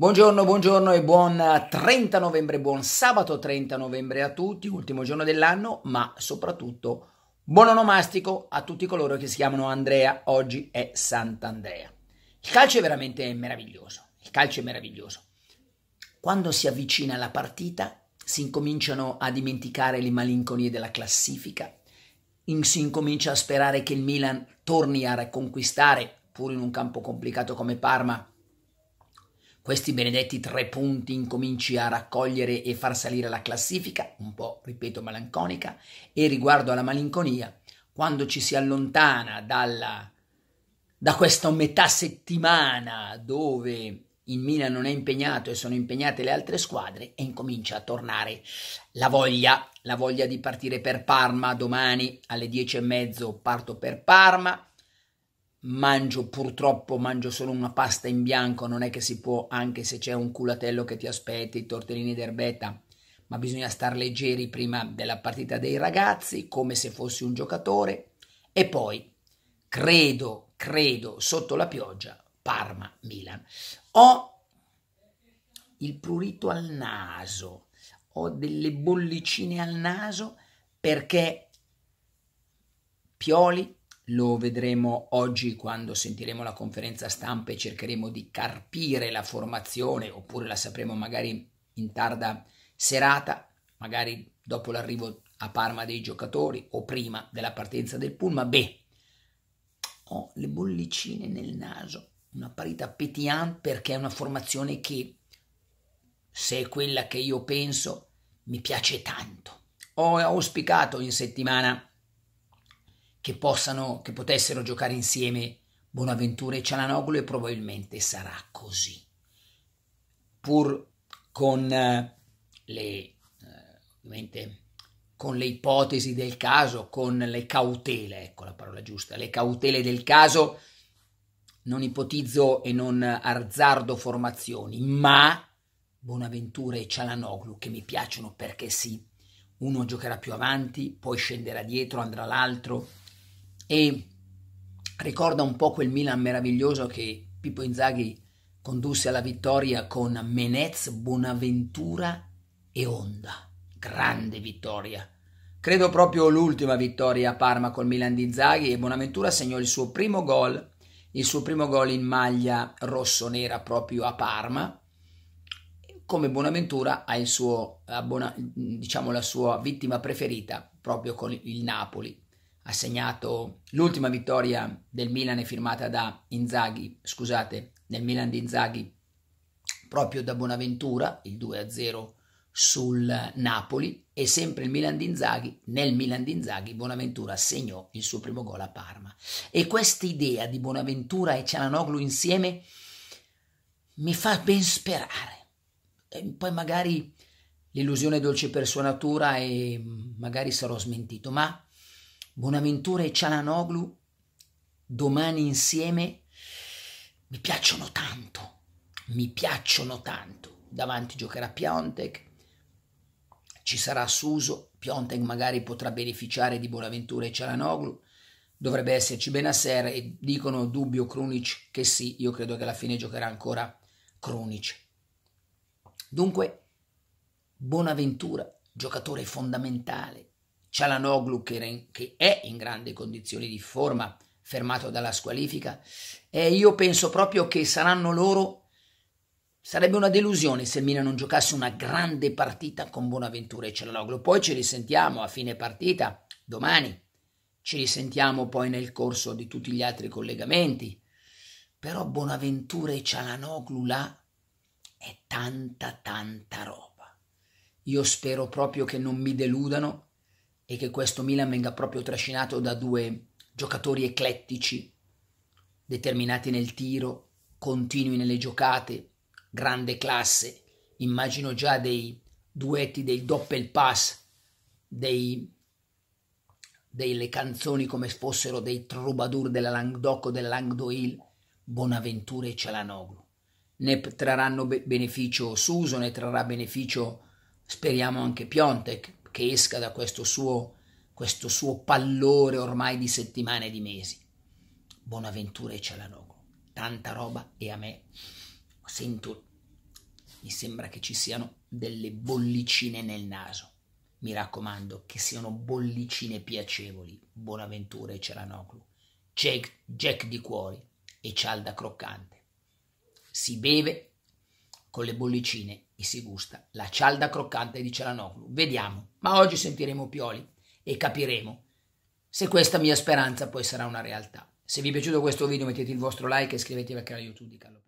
Buongiorno, buongiorno e buon 30 eh, novembre, buon sabato 30 novembre a tutti, ultimo giorno dell'anno, ma soprattutto buon onomastico a tutti coloro che si chiamano Andrea, oggi è Sant'Andrea. Il calcio è veramente meraviglioso, il calcio è meraviglioso. Quando si avvicina la partita si incominciano a dimenticare le malinconie della classifica, si incomincia a sperare che il Milan torni a riconquistare, pur in un campo complicato come Parma, questi benedetti tre punti incominci a raccogliere e far salire la classifica, un po', ripeto, malinconica, e riguardo alla malinconia, quando ci si allontana dalla, da questa metà settimana dove il Milan non è impegnato e sono impegnate le altre squadre e incomincia a tornare la voglia, la voglia di partire per Parma domani alle 10 e mezzo parto per Parma mangio purtroppo mangio solo una pasta in bianco, non è che si può anche se c'è un culatello che ti aspetta, i tortellini d'erbetta, ma bisogna star leggeri prima della partita dei ragazzi, come se fossi un giocatore e poi credo, credo sotto la pioggia Parma Milan. Ho il prurito al naso, ho delle bollicine al naso perché Pioli lo vedremo oggi quando sentiremo la conferenza stampa e cercheremo di carpire la formazione, oppure la sapremo magari in tarda serata, magari dopo l'arrivo a Parma dei giocatori o prima della partenza del Pulma. Beh, ho le bollicine nel naso, una parita petian perché è una formazione che, se è quella che io penso, mi piace tanto. Ho auspicato in settimana che, possano, che potessero giocare insieme Bonaventura e Cialanoglu e probabilmente sarà così. Pur con eh, le, eh, con le ipotesi del caso, con le cautele, ecco la parola giusta, le cautele del caso, non ipotizzo e non azzardo formazioni, ma Bonaventura e Cialanoglu che mi piacciono perché sì, uno giocherà più avanti, poi scenderà dietro, andrà l'altro e ricorda un po' quel Milan meraviglioso che Pippo Inzaghi condusse alla vittoria con Menez, Bonaventura e Onda. Grande vittoria. Credo proprio l'ultima vittoria a Parma col Milan di Inzaghi e Bonaventura segnò il suo primo gol, il suo primo gol in maglia rosso-nera proprio a Parma. Come Bonaventura ha il suo, diciamo, la sua vittima preferita proprio con il Napoli ha segnato l'ultima vittoria del Milan è firmata da Inzaghi, scusate, nel Milan di Inzaghi proprio da Bonaventura, il 2-0 sul Napoli e sempre il Milan di Inzaghi, nel Milan di Inzaghi Bonaventura segnò il suo primo gol a Parma. E questa idea di Bonaventura e Ciananoglu insieme mi fa ben sperare. E poi magari l'illusione dolce per sua natura e magari sarò smentito, ma Bonaventura e Cialanoglu domani insieme mi piacciono tanto, mi piacciono tanto. Davanti giocherà Piontek, ci sarà Suso, Piontek magari potrà beneficiare di Bonaventura e Cialanoglu, dovrebbe esserci Benasser e dicono dubbio Krunic che sì, io credo che alla fine giocherà ancora Krunic. Dunque, Bonaventura, giocatore fondamentale, Cialanoglu che, che è in grande condizioni di forma, fermato dalla squalifica, e io penso proprio che saranno loro Sarebbe una delusione se Milan non giocasse una grande partita con Bonaventura e Cialanoglu. Poi ci risentiamo a fine partita, domani. Ci risentiamo poi nel corso di tutti gli altri collegamenti. Però Bonaventura e Cialanoglu là è tanta tanta roba. Io spero proprio che non mi deludano e che questo Milan venga proprio trascinato da due giocatori eclettici, determinati nel tiro, continui nelle giocate, grande classe. Immagino già dei duetti, dei doppelpass, dei, delle canzoni come fossero dei troubadour della Languedoc o del Languedoil, Bonaventura e Cialanoglu. Ne trarranno beneficio Suso, ne trarrà beneficio, speriamo, anche Piontek che esca da questo suo, questo suo pallore ormai di settimane e di mesi. Bonaventura e Cialanogo, tanta roba e a me sento, mi sembra che ci siano delle bollicine nel naso. Mi raccomando, che siano bollicine piacevoli, Bonaventura e Ceranoglu, Jack, Jack di cuori e cialda croccante. Si beve con le bollicine e si gusta la cialda croccante di Celanoglu. Vediamo, ma oggi sentiremo Pioli e capiremo se questa mia speranza poi sarà una realtà. Se vi è piaciuto questo video mettete il vostro like e iscrivetevi al canale YouTube di Carlo